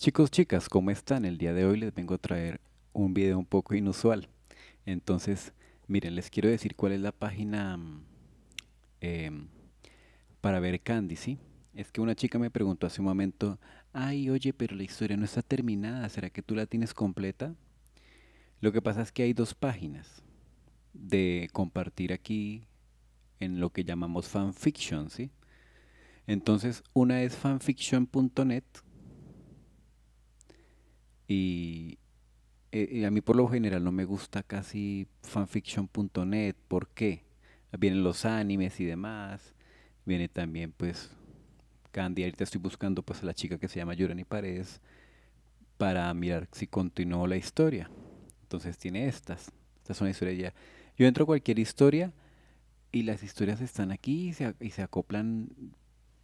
Chicos, chicas, ¿cómo están? El día de hoy les vengo a traer un video un poco inusual. Entonces, miren, les quiero decir cuál es la página mm, em, para ver Candy, ¿sí? Es que una chica me preguntó hace un momento, ay, oye, pero la historia no está terminada, ¿será que tú la tienes completa? Lo que pasa es que hay dos páginas de compartir aquí en lo que llamamos fanfiction, ¿sí? Entonces, una es fanfiction.net eh, y, a mí por lo general no me gusta casi fanfiction.net. ¿Por qué? Vienen los animes y demás. Viene también pues Candy. Ahorita estoy buscando pues a la chica que se llama Yurani Paredes para mirar si continuó la historia. Entonces tiene estas. Estas son historias ya. Yo entro a cualquier historia y las historias están aquí y se, y se acoplan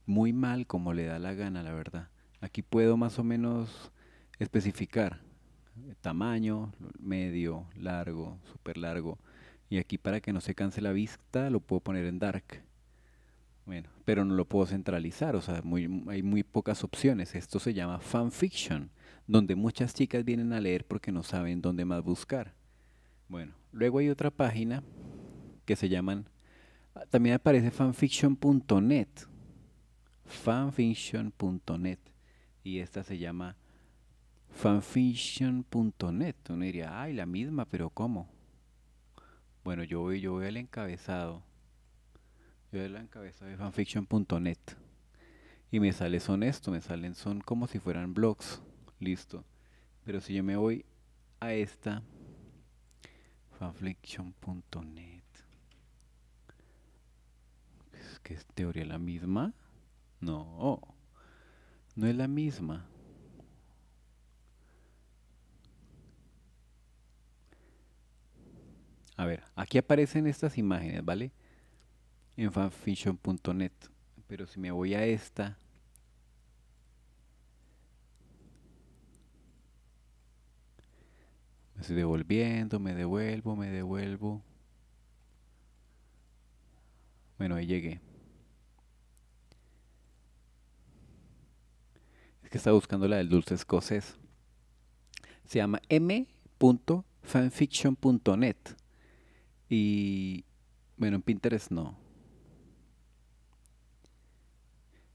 muy mal como le da la gana, la verdad. Aquí puedo más o menos especificar tamaño, medio, largo, super largo. Y aquí para que no se canse la vista lo puedo poner en dark. Bueno, pero no lo puedo centralizar, o sea, muy, hay muy pocas opciones. Esto se llama fanfiction, donde muchas chicas vienen a leer porque no saben dónde más buscar. Bueno, luego hay otra página que se llaman, también aparece fanfiction.net, fanfiction.net, y esta se llama fanfiction.net. Uno diría, ay, la misma, pero ¿cómo? Bueno, yo voy, yo voy al encabezado. Yo voy al encabezado de fanfiction.net. Y me sale son esto, me salen son como si fueran blogs. Listo. Pero si yo me voy a esta, fanfiction.net. ¿Es que es teoría la misma? No, no es la misma. A ver, aquí aparecen estas imágenes, ¿vale? En fanfiction.net. Pero si me voy a esta... Me estoy devolviendo, me devuelvo, me devuelvo. Bueno, ahí llegué. Es que estaba buscando la del dulce escocés. Se llama m.fanfiction.net. Y bueno, en Pinterest no.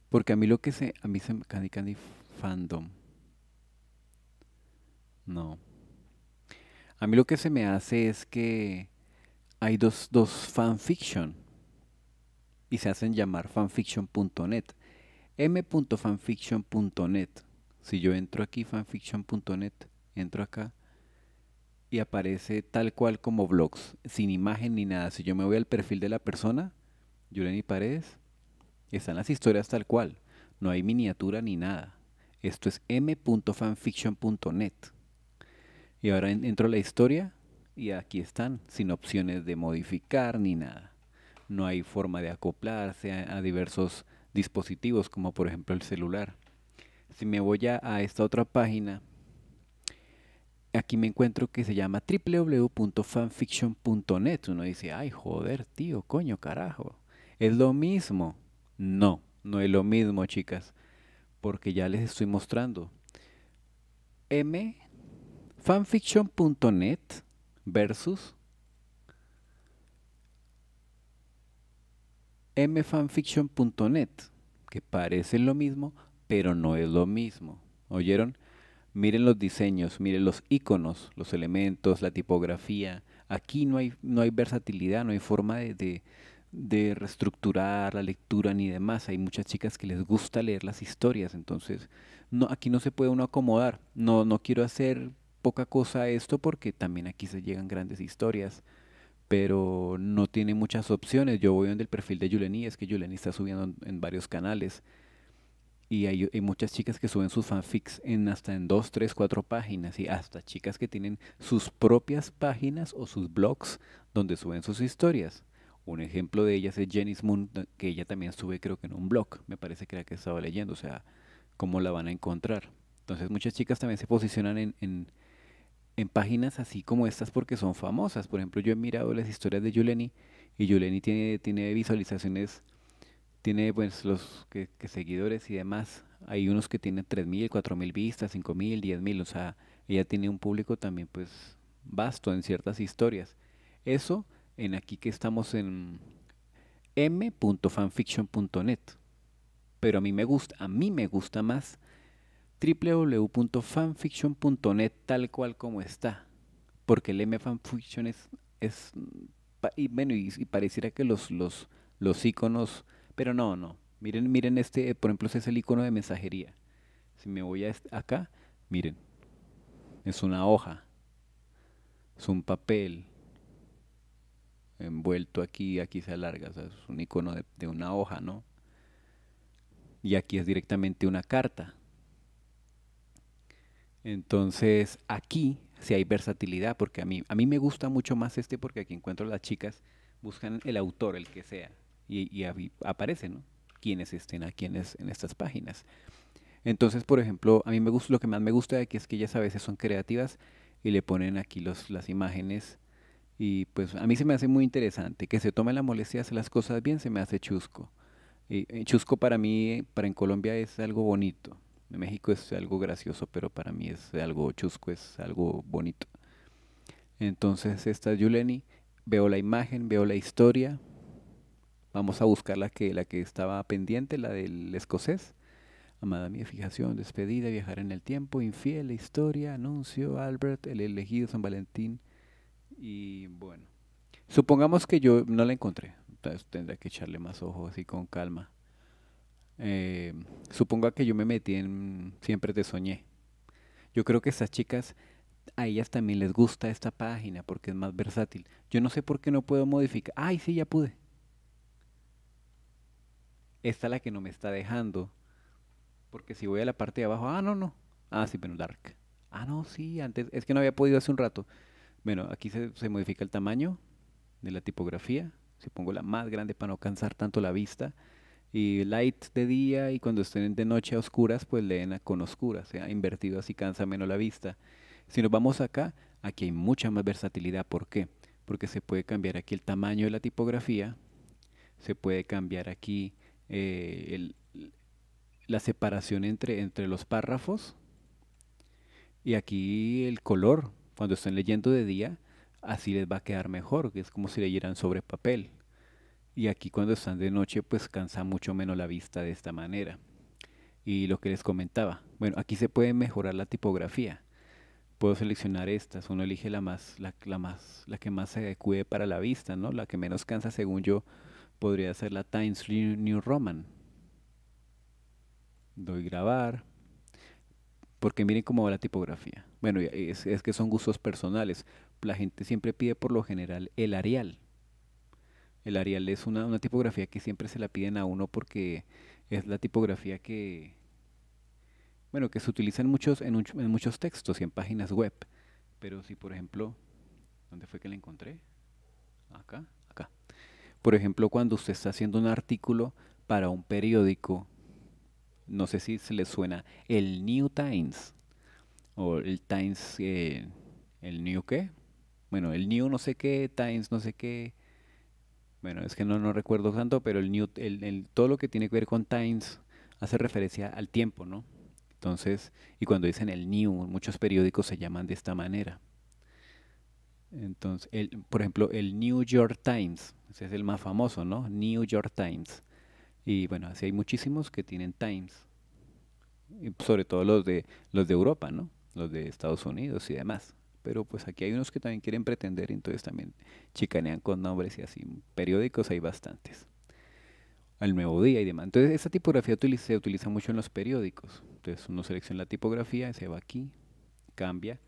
Porque a mí lo que se. A mí se. Candy Candy Fandom. No. A mí lo que se me hace es que hay dos, dos fanfiction. Y se hacen llamar fanfiction.net. m.fanfiction.net. Si yo entro aquí, fanfiction.net, entro acá y aparece tal cual como blogs, sin imagen ni nada. Si yo me voy al perfil de la persona, y Paredes, están las historias tal cual. No hay miniatura ni nada. Esto es m.fanfiction.net. Y ahora entro a la historia y aquí están, sin opciones de modificar ni nada. No hay forma de acoplarse a, diversos dispositivos como por ejemplo el celular. Si me voy a, a esta otra página aquí me encuentro que se llama www.fanfiction.net. Uno dice, ay, joder, tío, coño, carajo. Es lo mismo. No, no es lo mismo, chicas. Porque ya les estoy mostrando. M fanfiction.net versus mfanfiction.net, que parece lo mismo, pero no es lo mismo. ¿Oyeron? Miren los diseños, miren los iconos, los elementos, la tipografía. Aquí no hay, no hay versatilidad, no hay forma de, de, reestructurar la lectura ni demás. Hay muchas chicas que les gusta leer las historias, entonces no, aquí no se puede uno acomodar. No, no quiero hacer poca cosa a esto porque también aquí se llegan grandes historias, pero no tiene muchas opciones. Yo voy en el perfil de Yuleni, es que Yuleni está subiendo en varios canales y hay, muchas chicas que suben sus fanfics en hasta en dos, tres, cuatro páginas y hasta chicas que tienen sus propias páginas o sus blogs donde suben sus historias. Un ejemplo de ellas es Jenny's Moon, que ella también sube creo que en un blog, me parece que era que estaba leyendo, o sea, cómo la van a encontrar. Entonces muchas chicas también se posicionan en, en, páginas así como estas porque son famosas. Por ejemplo, yo he mirado las historias de Yuleni y Yuleni tiene, tiene visualizaciones tiene pues los que, seguidores y demás. Hay unos que tienen 3.000, 4.000 vistas, 5.000, 10.000. O sea, ella tiene un público también pues vasto en ciertas historias. Eso en aquí que estamos en m.fanfiction.net. Pero a mí me gusta, a mí me gusta más www.fanfiction.net tal cual como está. Porque el m.fanfiction es, es y bueno, y, pareciera que los, los, los iconos pero no, no. Miren, miren este, eh, por ejemplo, ese es el icono de mensajería. Si me voy a acá, miren. Es una hoja. Es un papel envuelto aquí, aquí se alarga, es un icono de, una hoja, ¿no? Y aquí es directamente una carta. Entonces, aquí si hay versatilidad, porque a mí, a mí me gusta mucho más este, porque aquí encuentro las chicas, buscan el autor, el que sea y, aparecen ¿no? quienes estén a quienes en estas páginas. Entonces, por ejemplo, a mí me gusta, lo que más me gusta de aquí es que ellas a veces son creativas y le ponen aquí los, las imágenes y pues a mí se me hace muy interesante que se tome la molestia de hacer las cosas bien, se me hace chusco. Y, eh, chusco para mí, para en Colombia es algo bonito. En México es algo gracioso, pero para mí es algo chusco, es algo bonito. Entonces, esta Yuleni, veo la imagen, veo la historia, Vamos a buscar la que, la que estaba pendiente, la del escocés. Amada mía, fijación, despedida, viajar en el tiempo, infiel, la historia, anuncio, Albert, el elegido, San Valentín. Y bueno, supongamos que yo no la encontré. Entonces tendrá que echarle más ojos así con calma. Eh, supongo que yo me metí en Siempre te soñé. Yo creo que estas chicas, a ellas también les gusta esta página porque es más versátil. Yo no sé por qué no puedo modificar. Ay, sí, ya pude esta es la que no me está dejando. Porque si voy a la parte de abajo, ah, no, no. Ah, sí, pero dark. Ah, no, sí, antes, es que no había podido hace un rato. Bueno, aquí se, modifica el tamaño de la tipografía. Si pongo la más grande para no cansar tanto la vista. Y light de día y cuando estén de noche a oscuras, pues leen con oscuras. Se ha invertido así cansa menos la vista. Si nos vamos acá, aquí hay mucha más versatilidad. ¿Por qué? Porque se puede cambiar aquí el tamaño de la tipografía. Se puede cambiar aquí eh, la separación entre, entre los párrafos. Y aquí el color, cuando estén leyendo de día, así les va a quedar mejor, que es como si leyeran sobre papel. Y aquí cuando están de noche, pues cansa mucho menos la vista de esta manera. Y lo que les comentaba, bueno, aquí se puede mejorar la tipografía. Puedo seleccionar estas, uno elige la más, la, más, la que más se acude para la vista, ¿no? La que menos cansa según yo podría ser la Times New Roman. Doy grabar. Porque miren cómo va la tipografía. Bueno, es, que son gustos personales. La gente siempre pide por lo general el Arial. El Arial es una, tipografía que siempre se la piden a uno porque es la tipografía que, bueno, que se utiliza muchos, en muchos textos y en páginas web. Pero si, por ejemplo, ¿dónde fue que la encontré? Acá, acá. Por ejemplo, cuando usted está haciendo un artículo para un periódico, no sé si se le suena el New Times o el Times, eh, el New qué, bueno, el New no sé qué, Times no sé qué, bueno, es que no, no recuerdo tanto, pero el New, el, todo lo que tiene que ver con Times hace referencia al tiempo, ¿no? Entonces, y cuando dicen el New, muchos periódicos se llaman de esta manera. Entonces, por ejemplo, el New York Times, es el más famoso, ¿no? New York Times. Y bueno, así hay muchísimos que tienen Times. Y sobre todo los de los de Europa, ¿no? Los de Estados Unidos y demás. Pero pues aquí hay unos que también quieren pretender, entonces también chicanean con nombres y así. Periódicos hay bastantes. Al Nuevo Día y demás. Entonces, esa tipografía se utiliza mucho en los periódicos. Entonces, uno selecciona la tipografía, se va aquí, cambia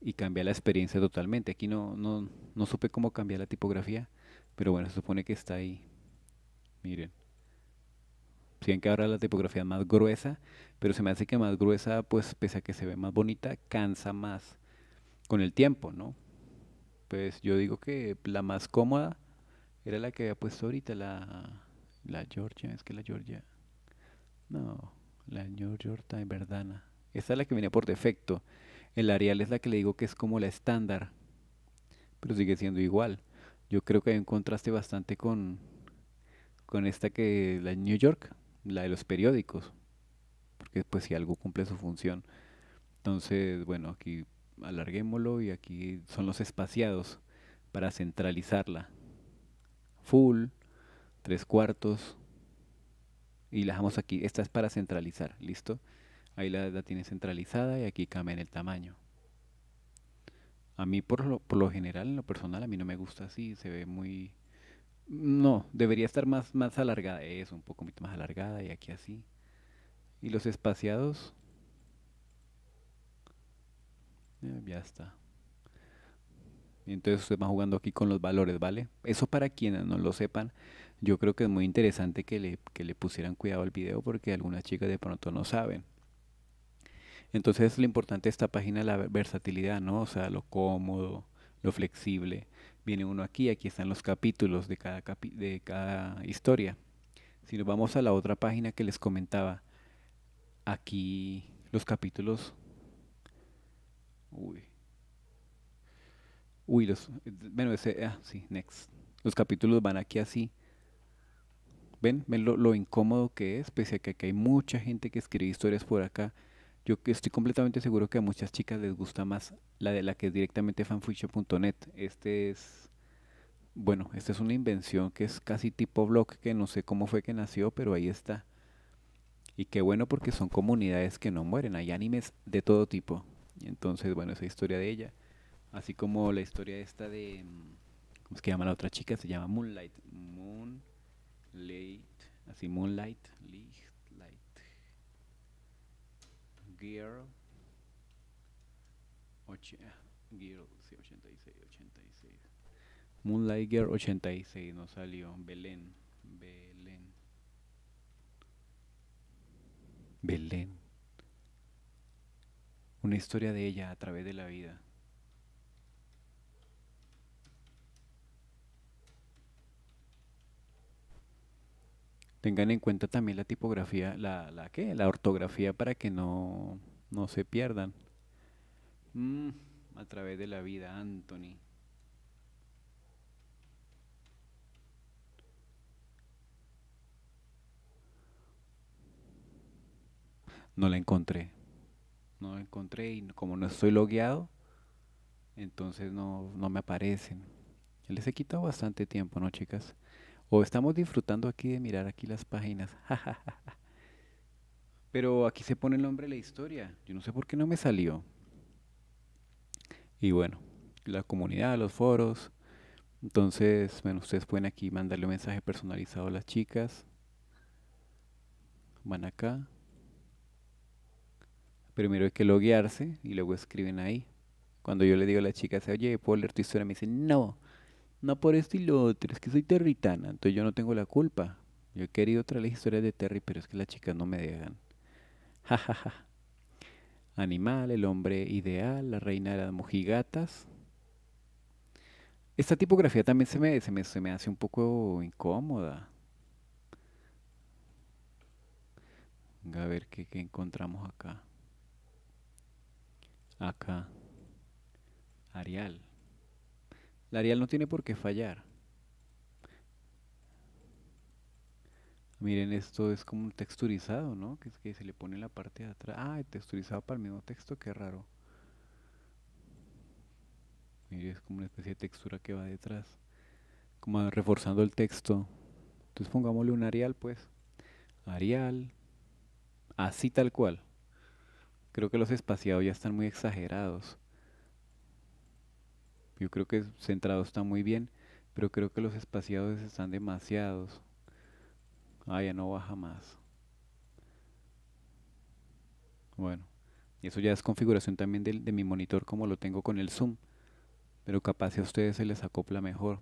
y cambia la experiencia totalmente. Aquí no, no, no supe cómo cambiar la tipografía, pero bueno, se supone que está ahí. Miren. Si que ahora la tipografía es más gruesa, pero se me hace que más gruesa, pues pese a que se ve más bonita, cansa más con el tiempo, ¿no? Pues yo digo que la más cómoda era la que había puesto ahorita, la, Georgia, es que la Georgia. No, la New York Verdana. Esta es la que viene por defecto. El Arial es la que le digo que es como la estándar, pero sigue siendo igual. Yo creo que hay un contraste bastante con, con esta que la New York, la de los periódicos, porque pues si algo cumple su función. Entonces, bueno, aquí alarguémoslo y aquí son los espaciados para centralizarla. Full, tres cuartos y la dejamos aquí. Esta es para centralizar, ¿listo? Ahí la, tiene centralizada y aquí cambia en el tamaño. A mí por lo, general, en lo personal, a mí no me gusta así, se ve muy... No, debería estar más, más alargada, Es un poco más alargada y aquí así. Y los espaciados... Eh, ya está. entonces se va jugando aquí con los valores, ¿vale? Eso para quienes no lo sepan, yo creo que es muy interesante que le, que le pusieran cuidado al video porque algunas chicas de pronto no saben. Entonces lo importante de esta página es la versatilidad, ¿no? O sea, lo cómodo, lo flexible. Viene uno aquí, aquí están los capítulos de cada, historia. Si nos vamos a la otra página que les comentaba, aquí los capítulos... Uy. Uy, los... Bueno, ese... Ah, sí, next. Los capítulos van aquí así. ¿Ven? ¿Ven lo, lo incómodo que es? Pese a que aquí hay mucha gente que escribe historias por acá. Yo estoy completamente seguro que a muchas chicas les gusta más la de la que es directamente fanfiction.net. Este es, bueno, esta es una invención que es casi tipo blog, que no sé cómo fue que nació, pero ahí está. Y qué bueno porque son comunidades que no mueren, hay animes de todo tipo. Entonces, bueno, esa historia de ella, así como la historia esta de, mm, ¿cómo es que llama la otra chica? Se llama Moonlight. Moonlight, así Moonlight League Girl. Eh, Girl, sí, 86, 86. Moonlight Girl 86 nos salió. Belén. Belén. Belén. Una historia de ella a través de la vida. Tengan en cuenta también la tipografía, la, la, la ortografía para que no, no se pierdan. Mm, a través de la vida, Anthony. No la encontré. No la encontré y como no estoy logueado, entonces no, no me aparecen. Les he quitado bastante tiempo, ¿no, chicas? O estamos disfrutando aquí de mirar aquí las páginas. Pero aquí se pone el nombre de la historia. Yo no sé por qué no me salió. Y bueno, la comunidad, los foros. Entonces, bueno, ustedes pueden aquí mandarle un mensaje personalizado a las chicas. Van acá. Primero hay que loguearse y luego escriben ahí. Cuando yo le digo a la chica, oye, ¿puedo leer tu historia? Me dicen, no no por esto y lo otro, es que soy territana, entonces yo no tengo la culpa. Yo he querido traer las historias de Terry, pero es que las chicas no me dejan. Jajaja. Ja, ja. Animal, el hombre ideal, la reina de las mojigatas. Esta tipografía también se me, me, hace un poco incómoda. A ver qué, qué encontramos acá. Acá. Arial. Arial no tiene por qué fallar. Miren, esto es como un texturizado, ¿no? Que, se le pone la parte de atrás. Ah, texturizado para el mismo texto, qué raro. Miren, es como una especie de textura que va detrás. Como reforzando el texto. Entonces pongámosle un Arial, pues. Arial. Así tal cual. Creo que los espaciados ya están muy exagerados. Yo creo que centrado está muy bien, pero creo que los espaciados están demasiados. Ah, ya no baja más. Bueno, y eso ya es configuración también de, de mi monitor como lo tengo con el zoom. Pero capaz a ustedes se les acopla mejor.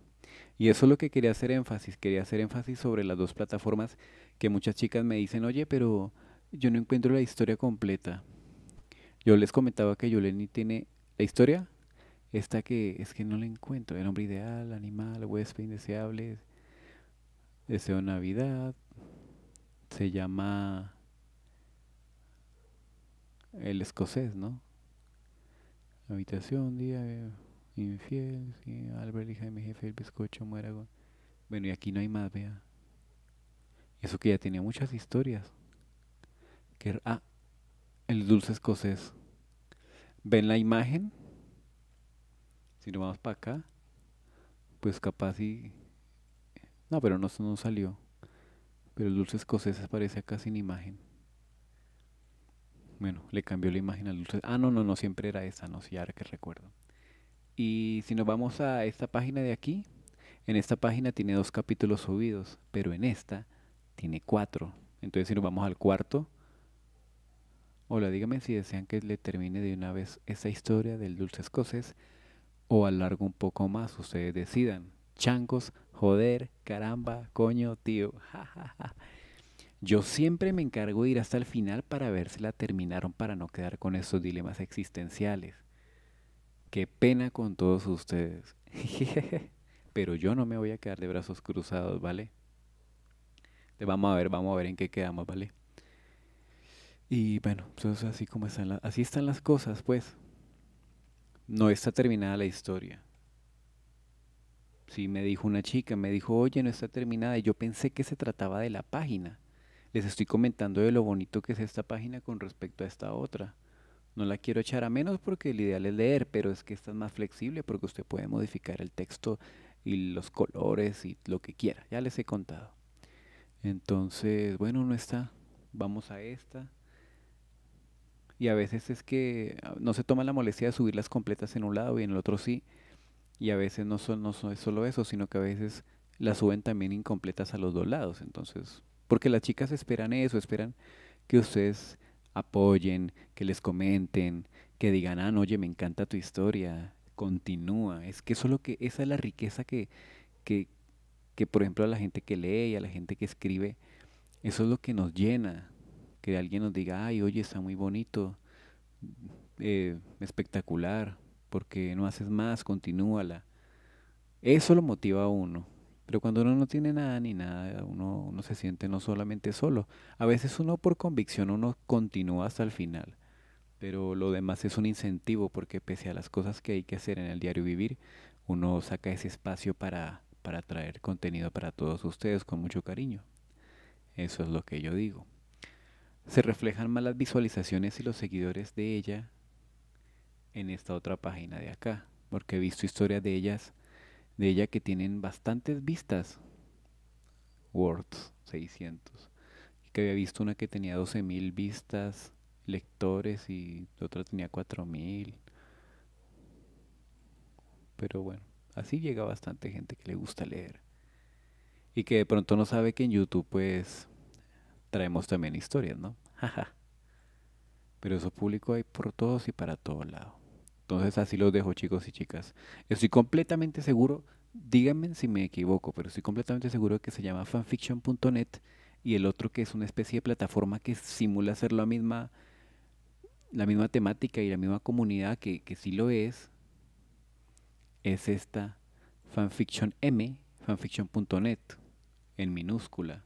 Y eso es lo que quería hacer énfasis. Quería hacer énfasis sobre las dos plataformas que muchas chicas me dicen, oye, pero yo no encuentro la historia completa. Yo les comentaba que Yoleni tiene la historia, esta que es que no la encuentro. El hombre ideal, animal, huésped indeseable. Deseo Navidad. Se llama el escocés, ¿no? Habitación, día, infiel, sí, Albert, hija de mi jefe, el bizcocho, muera. Bueno, y aquí no hay más, vea. Eso que ya tenía muchas historias. Que, ah, el dulce escocés. ¿Ven la imagen? Si nos vamos para acá, pues capaz y... No, pero no, salió. Pero el dulce escocés aparece acá sin imagen. Bueno, le cambió la imagen al dulce. Ah, no, no, no, siempre era esa, no, sé ahora que recuerdo. Y si nos vamos a esta página de aquí, en esta página tiene dos capítulos subidos, pero en esta tiene cuatro. Entonces si nos vamos al cuarto, hola, dígame si desean que le termine de una vez esa historia del dulce escocés o alargo un poco más, ustedes decidan. chancos, joder, caramba, coño, tío. Yo siempre me encargo de ir hasta el final para ver si la terminaron para no quedar con esos dilemas existenciales. Qué pena con todos ustedes. Pero yo no me voy a quedar de brazos cruzados, ¿vale? Vamos a ver, vamos a ver en qué quedamos, ¿vale? Y bueno, pues así como están así están las cosas, pues no está terminada la historia. Sí, me dijo una chica, me dijo, oye, no está terminada. Y yo pensé que se trataba de la página. Les estoy comentando de lo bonito que es esta página con respecto a esta otra. No la quiero echar a menos porque el ideal es leer, pero es que esta es más flexible porque usted puede modificar el texto y los colores y lo que quiera. Ya les he contado. Entonces, bueno, no está. Vamos a esta. Y a veces es que ah, no se toma la molestia de subirlas completas en un lado y en el otro sí. Y a veces no, son, no es solo eso, sino que a veces las suben también incompletas a los dos lados. Entonces, porque las chicas esperan eso, esperan que ustedes apoyen, que les comenten, que digan, ah, no, oye, me encanta tu historia, continúa. Es que eso que, esa es la riqueza que, que, que, por ejemplo, a la gente que lee y a la gente que escribe, eso es lo que nos llena, que alguien nos diga, ay, oye, está muy bonito, eh, espectacular, porque no haces más, continúala. Eso lo motiva a uno. Pero cuando uno no tiene nada ni nada, uno, uno se siente no solamente solo. A veces uno por convicción uno continúa hasta el final. Pero lo demás es un incentivo porque pese a las cosas que hay que hacer en el diario vivir, uno saca ese espacio para, para traer contenido para todos ustedes con mucho cariño. Eso es lo que yo digo se reflejan más las visualizaciones y los seguidores de ella en esta otra página de acá, porque he visto historias de ellas, de ella que tienen bastantes vistas, words 600, que había visto una que tenía 12.000 vistas, lectores y otra tenía 4.000, pero bueno, así llega bastante gente que le gusta leer y que de pronto no sabe que en YouTube pues traemos también historias, ¿no? Pero eso público hay por todos y para todo lado. Entonces así los dejo chicos y chicas. Estoy completamente seguro, díganme si me equivoco, pero estoy completamente seguro que se llama fanfiction.net y el otro que es una especie de plataforma que simula ser la misma, la misma temática y la misma comunidad que, que sí lo es, es esta fanfiction fanfiction.net, en minúscula.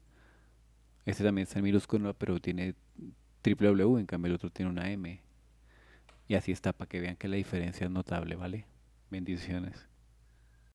Este también está en minúscula, pero tiene triple W, en cambio el otro tiene una M. Y así está, para que vean que la diferencia es notable, ¿vale? Bendiciones.